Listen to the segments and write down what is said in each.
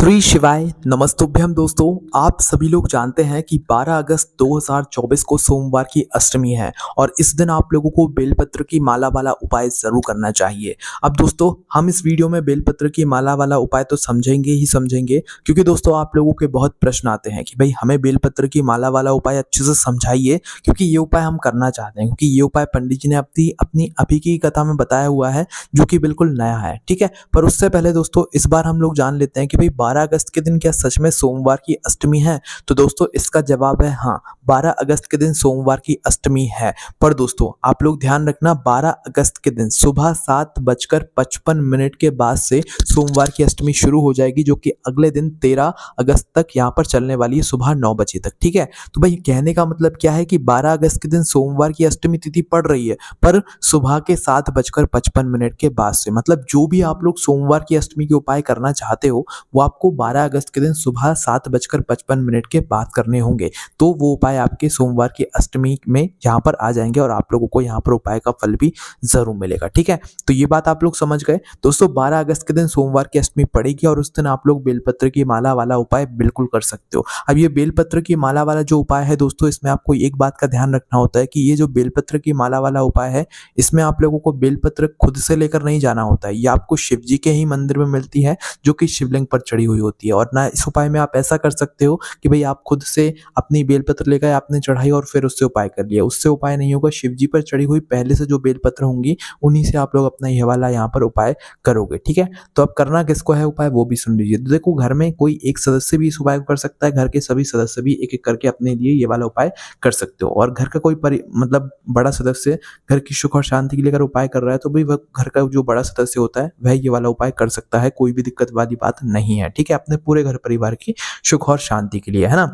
श्री शिवाय नमस्तुभ्यम दोस्तों आप सभी लोग जानते हैं कि 12 अगस्त 2024 को सोमवार की अष्टमी है और इस दिन आप लोगों को बेलपत्र की माला वाला उपाय ज़रूर करना चाहिए अब दोस्तों हम इस वीडियो में बेलपत्र की माला वाला उपाय तो समझेंगे ही समझेंगे क्योंकि दोस्तों आप लोगों के बहुत प्रश्न आते हैं कि भाई हमें बेलपत्र की माला वाला उपाय अच्छे से समझाइए क्योंकि ये उपाय हम करना चाहते हैं क्योंकि ये उपाय पंडित जी ने अपनी अपनी अभी की कथा में बताया हुआ है जो कि बिल्कुल नया है ठीक है पर उससे पहले दोस्तों इस बार हम लोग जान लेते हैं कि भाई 12 अगस्त के दिन क्या सच में सोमवार की अष्टमी है तो दोस्तों इसका जवाब है हाँ 12 अगस्त के दिन सोमवार की अष्टमी है पर दोस्तों आप लोग ध्यान रखना 12 अगस्त के दिन सुबह सात बजकर पचपन मिनट के बाद से सोमवार की अष्टमी शुरू हो जाएगी जो कि अगले दिन 13 अगस्त तक यहाँ पर चलने वाली है सुबह नौ बजे तक ठीक है तो भाई कहने का मतलब क्या है कि बारह अगस्त के दिन सोमवार की अष्टमी तिथि पड़ रही है पर सुबह के सात बजकर पचपन मिनट के बाद से मतलब जो भी आप लोग सोमवार की अष्टमी के उपाय करना चाहते हो वो आप आपको 12 अगस्त के दिन सुबह सात बजकर पचपन मिनट के बात करने होंगे तो वो उपाय आपके सोमवार की अष्टमी में यहाँ पर आ जाएंगे और आप लोगों को यहाँ पर उपाय का फल भी ज़रूर मिलेगा ठीक है तो ये बात आप लोग समझ गए दोस्तों बारह अगस्त के दिन सोमवार की अष्टमी पड़ेगी और उस दिन आप लोग बेलपत्र की माला वाला उपाय बिल्कुल कर सकते हो अब ये बेलपत्र की माला वाला जो उपाय है दोस्तों इसमें आपको एक बात का ध्यान रखना होता है कि ये जो बेलपत्र की माला वाला उपाय है इसमें आप लोगों को बेलपत्र खुद से लेकर नहीं जाना होता है ये आपको शिव जी के ही मंदिर में मिलती है जो कि शिवलिंग पर चढ़ी हुई होती है और ना इस उपाय में आप ऐसा कर सकते हो कि भाई आप खुद से अपनी बेलपत्र ले गए आपने चढ़ाई और फिर उससे उपाय कर लिया उससे उपाय नहीं होगा शिव जी पर चढ़ी हुई पहले से जो बेलपत्र होंगी उन्हीं से आप लोग अपना यह वाला यहाँ पर उपाय करोगे ठीक है तो अब करना किसको है उपाय वो भी सुन लीजिए तो देखो घर में कोई एक सदस्य भी इस उपाय को कर सकता है घर के सभी सदस्य भी एक एक करके अपने लिए ये वाला उपाय कर सकते हो और घर का कोई मतलब बड़ा सदस्य घर की सुख और शांति के लिए अगर उपाय कर रहा है तो भाई वह घर का जो बड़ा सदस्य होता है वह ये वाला उपाय कर सकता है कोई भी दिक्कत वाली बात नहीं है ठीक ठीक है अपने पूरे घर परिवार की सुख और शांति के लिए है ना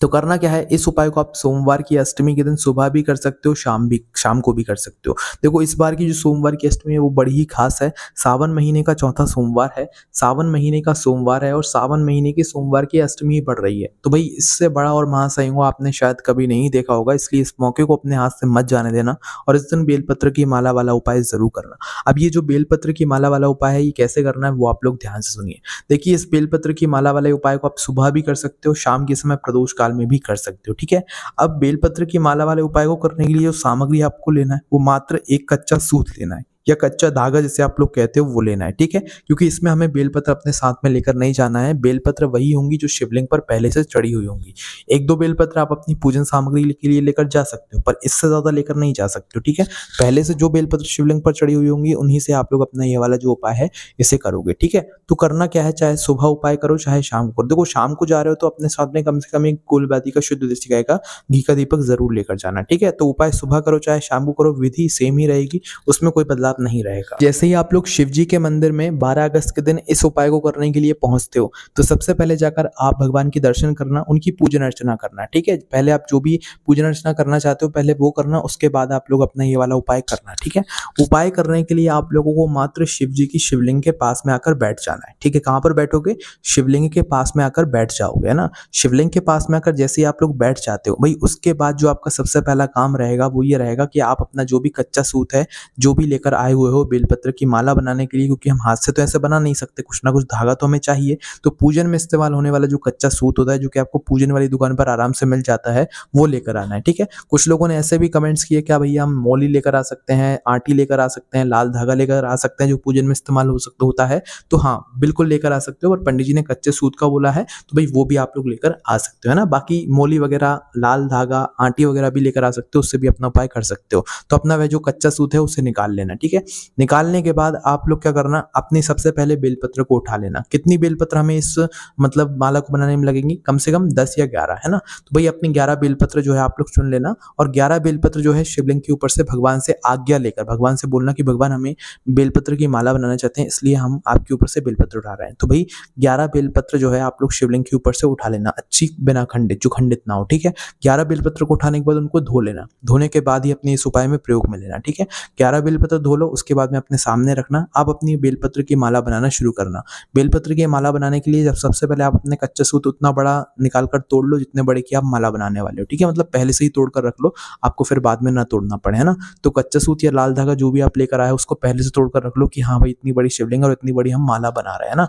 तो करना क्या है इस उपाय को आप सोमवार की अष्टमी के दिन सुबह भी कर सकते हो शाम भी शाम को भी कर सकते हो देखो इस बार की जो सोमवार की अष्टमी है वो बड़ी ही खास है सावन महीने का चौथा सोमवार है सावन महीने का सोमवार है और सावन महीने के सोमवार की अष्टमी ही पड़ रही है तो भाई इससे बड़ा और महासंयोग आपने शायद कभी नहीं देखा होगा इसलिए इस मौके को अपने हाथ से मत जाने देना और इस दिन बेलपत्र की माला वाला उपाय ज़रूर करना अब ये जो बेलपत्र की माला वाला उपाय है ये कैसे करना है वो आप लोग ध्यान से सुनिए देखिए इस बेलपत्र की माला वाले उपाय को आप सुबह भी कर सकते हो शाम के समय प्रदोष काल साल में भी कर सकते हो ठीक है अब बेलपत्र की माला वाले उपाय को करने के लिए जो सामग्री आपको लेना है वो मात्र एक कच्चा सूत लेना है या कच्चा धागा जिसे आप लोग कहते हो वो लेना है ठीक है क्योंकि इसमें हमें बेलपत्र अपने साथ में लेकर नहीं जाना है बेलपत्र वही होंगी जो शिवलिंग पर पहले से चढ़ी हुई होंगी एक दो बेलपत्र आप अपनी पूजन सामग्री के लिए लेकर जा सकते हो पर इससे ज़्यादा लेकर नहीं जा सकते हो ठीक है पहले से जो बेलपत्र शिवलिंग पर चढ़ी हुई होंगी उन्हीं से आप लोग अपना ये वाला जो उपाय है इसे करोगे ठीक है तो करना क्या है चाहे सुबह उपाय करो चाहे शाम को देखो शाम को जा रहे हो तो अपने साथ में कम से कम एक गोलबादी का शुद्ध दृष्टि गाय का हाँ, घी का दीपक जरूर लेकर जाना ठीक है तो उपाय सुबह करो चाहे शाम को करो विधि सेम ही रहेगी उसमें कोई बदलाव साथ नहीं रहेगा जैसे ही आप लोग शिव जी के मंदिर में 12 अगस्त के दिन इस उपाय को करने के लिए पहुंचते हो तो सबसे पहले जाकर आप भगवान के दर्शन करना उनकी पूजन अर्चना करना ठीक है पहले आप जो भी पूजन अर्चना करना चाहते हो पहले वो करना उसके बाद आप लोग अपना ये वाला उपाय करना ठीक है उपाय करने के लिए आप लोगों को मात्र शिव जी की शिवलिंग के पास में आकर बैठ जाना है ठीक है कहाँ पर बैठोगे शिवलिंग के पास में आकर बैठ जाओगे ना शिवलिंग के पास में आकर जैसे ही आप लोग बैठ जाते हो भाई उसके बाद जो आपका सबसे पहला काम रहेगा वो ये रहेगा कि आप अपना जो भी कच्चा सूत है जो भी लेकर आए आए हुए हो बेलपत्र की माला बनाने के लिए क्योंकि हम हाथ से तो ऐसे बना नहीं सकते कुछ ना कुछ धागा तो हमें चाहिए तो पूजन में इस्तेमाल होने वाला जो कच्चा सूत होता है जो कि आपको पूजन वाली दुकान पर आराम से मिल जाता है वो लेकर आना है ठीक है कुछ लोगों ने ऐसे भी कमेंट्स किए क्या हाँ भैया हम मोली लेकर आ सकते हैं आटी लेकर आ सकते हैं लाल धागा लेकर आ सकते हैं जो पूजन में इस्तेमाल हो सकता होता है तो हाँ बिल्कुल लेकर आ सकते हो और पंडित जी ने कच्चे सूत का बोला है तो भाई वो भी आप लोग लेकर आ सकते हो है ना बाकी मोली वगैरह लाल धागा आटी वगैरह भी लेकर आ सकते हो उससे भी अपना उपाय कर सकते हो तो अपना वह जो कच्चा सूत है उसे निकाल लेना ठीक ठीक है निकालने के बाद आप लोग क्या करना अपने सबसे पहले बेलपत्र को उठा लेना कितनी बेलपत्र हमें इस मतलब माला को बनाने में लगेंगी कम से कम दस या ग्यारह है ना तो भाई अपने ग्यारह बेलपत्र जो है आप लोग चुन लेना और ग्यारह बेलपत्र जो है शिवलिंग के ऊपर से भगवान से आज्ञा लेकर भगवान से बोलना कि भगवान हमें बेलपत्र की माला बनाना चाहते हैं इसलिए हम आपके ऊपर से बेलपत्र उठा रहे हैं तो भाई ग्यारह बेलपत्र जो है आप लोग शिवलिंग के ऊपर से उठा लेना अच्छी बिना खंडित जो खंडित ना हो ठीक है ग्यारह बेलपत्र को उठाने के बाद उनको धो लेना धोने के बाद ही अपने इस उपाय में प्रयोग में लेना ठीक है ग्यारह बेलपत्र धो खोलो उसके बाद में अपने सामने रखना आप अपनी बेलपत्र की माला बनाना शुरू करना बेलपत्र की माला बनाने के लिए जब सबसे पहले आप अपने कच्चे सूत उतना बड़ा निकाल कर तोड़ लो जितने बड़े की आप माला बनाने वाले हो ठीक है मतलब पहले से ही तोड़ कर रख लो आपको फिर बाद में ना तोड़ना पड़े है ना तो कच्चा सूत या लाल धागा जो भी आप लेकर आए उसको पहले से तोड़ कर रख लो कि हाँ भाई इतनी बड़ी शिवलिंग और इतनी बड़ी हम माला बना रहे हैं ना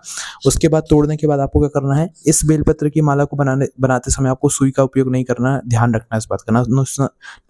उसके बाद तोड़ने के बाद आपको क्या करना है इस बेलपत्र की माला को बनाने बनाते समय आपको सुई का उपयोग नहीं करना ध्यान रखना इस बात का ना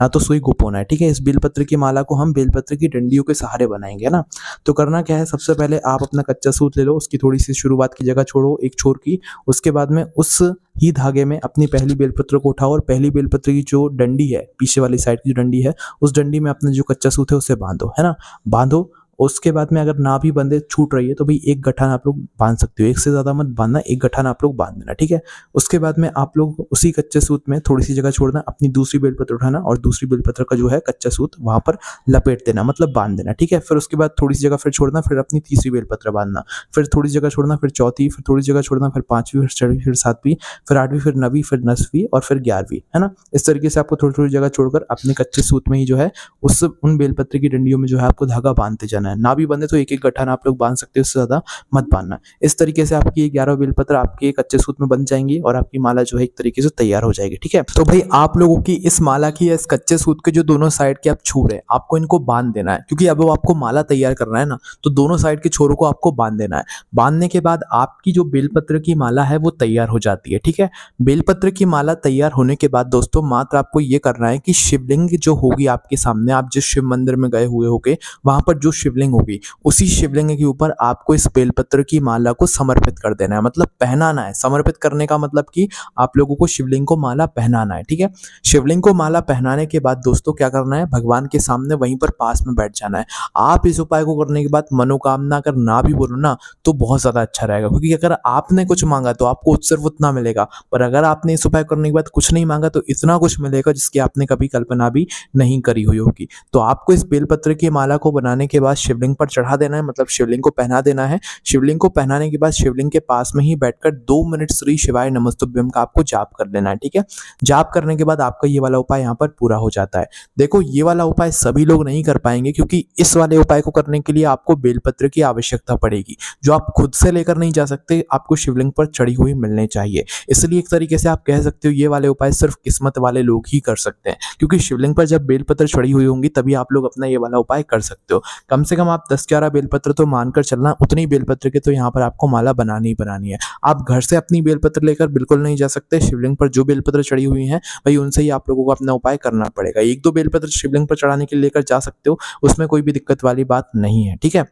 ना तो सुई गुप होना है ठीक है इस बेलपत्र की माला को हम बेलपत्र की डंडियों के साथ सहारे बनाएंगे है ना तो करना क्या है सबसे पहले आप अपना कच्चा सूत ले लो उसकी थोड़ी सी शुरुआत की जगह छोड़ो एक छोर की उसके बाद में उस ही धागे में अपनी पहली बेलपत्र को उठाओ और पहली बेलपत्र की जो डंडी है पीछे वाली साइड की जो डंडी है उस डंडी में अपना जो कच्चा सूत है उसे बांधो है ना बांधो उसके बाद में अगर ना भी बंदे छूट रही है तो भाई एक गठान आप लोग बांध सकते हो एक से ज़्यादा मत बांधना एक गठान आप लोग बांध देना ठीक है उसके बाद में आप लोग उसी कच्चे सूत में थोड़ी सी जगह छोड़ना अपनी दूसरी बेलपत्र उठाना और दूसरी बेलपत्र का जो है कच्चा सूत वहाँ पर लपेट देना मतलब बांध देना ठीक है फिर उसके बाद थोड़ी सी जगह फिर छोड़ना फिर अपनी तीसरी बेलपत्र बांधना फिर थोड़ी जगह छोड़ना फिर चौथी फिर थोड़ी जगह छोड़ना फिर पाँचवीं फिर छठवीं फिर सातवीं फिर आठवीं फिर नवीं फिर दसवीं और फिर ग्यारहवीं है ना इस तरीके से आपको थोड़ी थोड़ी जगह छोड़कर अपने कच्चे सूत में ही जो है उस उन बेलपत्र की डंडियों में जो है आपको धागा बांधते जाना बांधना है ना भी बंधे तो एक एक गठान आप लोग बांध सकते हो उससे ज़्यादा मत बांधना इस तरीके से आपकी ग्यारह बेलपत्र आपके एक अच्छे सूत में बन जाएंगे और आपकी माला जो है एक तरीके से तैयार हो जाएगी ठीक है तो भाई आप लोगों की इस माला की इस कच्चे सूत के जो दोनों साइड के आप छू रहे हैं आपको इनको बांध देना है क्योंकि अब आपको माला तैयार करना है ना तो दोनों साइड के छोरों को आपको बांध देना है बांधने के बाद आपकी जो बेलपत्र की माला है वो तैयार हो जाती है ठीक है बेलपत्र की माला तैयार होने के बाद दोस्तों मात्र आपको ये करना है कि शिवलिंग जो होगी आपके सामने आप जिस शिव मंदिर में गए हुए होगे वहां पर जो शिवलिंग शिवलिंग होगी उसी शिवलिंग के ऊपर आपको इस बेलपत्र की माला को समर्पित कर देना है मतलब पहनाना है समर्पित करने का मतलब कि आप लोगों को शिवलिंग को माला पहनाना है ठीक है शिवलिंग को माला पहनाने के बाद दोस्तों क्या करना है भगवान के सामने वहीं पर पास में बैठ जाना है आप इस उपाय को करने के बाद मनोकामना अगर ना भी बोलो ना तो बहुत ज़्यादा अच्छा रहेगा क्योंकि अगर आपने कुछ मांगा तो आपको सिर्फ उतना मिलेगा पर अगर आपने इस उपाय करने के बाद कुछ नहीं मांगा तो इतना कुछ मिलेगा जिसकी आपने कभी कल्पना भी नहीं करी हुई होगी तो आपको इस बेलपत्र की माला को बनाने के बाद शिवलिंग पर चढ़ा देना है मतलब शिवलिंग को पहना देना है शिवलिंग को पहनाने के बाद शिवलिंग के पास में ही बैठकर दो मिनट श्री शिवाय नमस्तुभ्यम का आपको जाप कर लेना है ठीक है जाप करने के बाद आपका ये वाला उपाय यहाँ पर पूरा हो जाता है देखो ये वाला उपाय सभी लोग नहीं कर पाएंगे क्योंकि इस वाले उपाय को करने के लिए आपको बेलपत्र की आवश्यकता पड़ेगी जो आप खुद से लेकर नहीं जा सकते आपको शिवलिंग पर चढ़ी हुई मिलने चाहिए इसलिए एक तरीके से आप कह सकते हो ये वाले उपाय सिर्फ किस्मत वाले लोग ही कर सकते हैं क्योंकि शिवलिंग पर जब बेलपत्र चढ़ी हुई होंगी तभी आप लोग अपना ये वाला उपाय कर सकते हो कम से कम आप दस ग्यारह बेलपत्र तो मानकर चलना उतनी बेलपत्र के तो यहाँ पर आपको माला बनानी ही बनानी है आप घर से अपनी बेलपत्र लेकर बिल्कुल नहीं जा सकते शिवलिंग पर जो बेलपत्र चढ़ी हुई हैं भाई उनसे ही आप लोगों को अपना उपाय करना पड़ेगा एक दो बेलपत्र शिवलिंग पर चढ़ाने के लिए लेकर जा सकते हो उसमें कोई भी दिक्कत वाली बात नहीं है ठीक है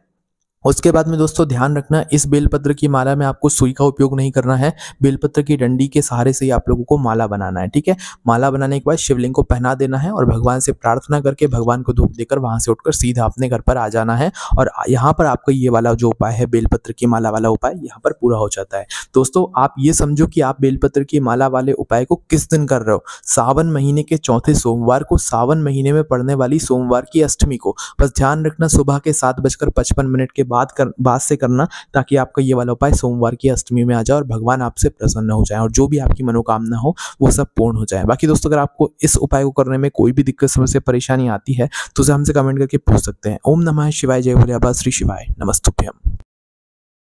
उसके बाद में दोस्तों ध्यान रखना इस बेलपत्र की माला में आपको सुई का उपयोग नहीं करना है बेलपत्र की डंडी के सहारे से ही आप लोगों को माला बनाना है ठीक है माला बनाने के बाद शिवलिंग को पहना देना है और भगवान से प्रार्थना करके भगवान को धूप देकर वहां से उठकर सीधा अपने घर पर आ जाना है और यहाँ पर आपका ये वाला जो उपाय है बेलपत्र की माला वाला उपाय यहाँ पर पूरा हो जाता है दोस्तों आप ये समझो कि आप बेलपत्र की माला वाले उपाय को किस दिन कर रहे हो सावन महीने के चौथे सोमवार को सावन महीने में पड़ने वाली सोमवार की अष्टमी को बस ध्यान रखना सुबह के सात बजकर पचपन मिनट के बाद बात कर बात से करना ताकि आपका ये वाला उपाय सोमवार की अष्टमी में आ जाए और भगवान आपसे प्रसन्न हो जाए और जो भी आपकी मनोकामना हो वो सब पूर्ण हो जाए बाकी दोस्तों अगर आपको इस उपाय को करने में कोई भी दिक्कत समस्या परेशानी आती है तो उसे हमसे कमेंट करके पूछ सकते हैं ओम नमः शिवाय जय भोले आबा श्री शिवाय नमस्तुभ्यम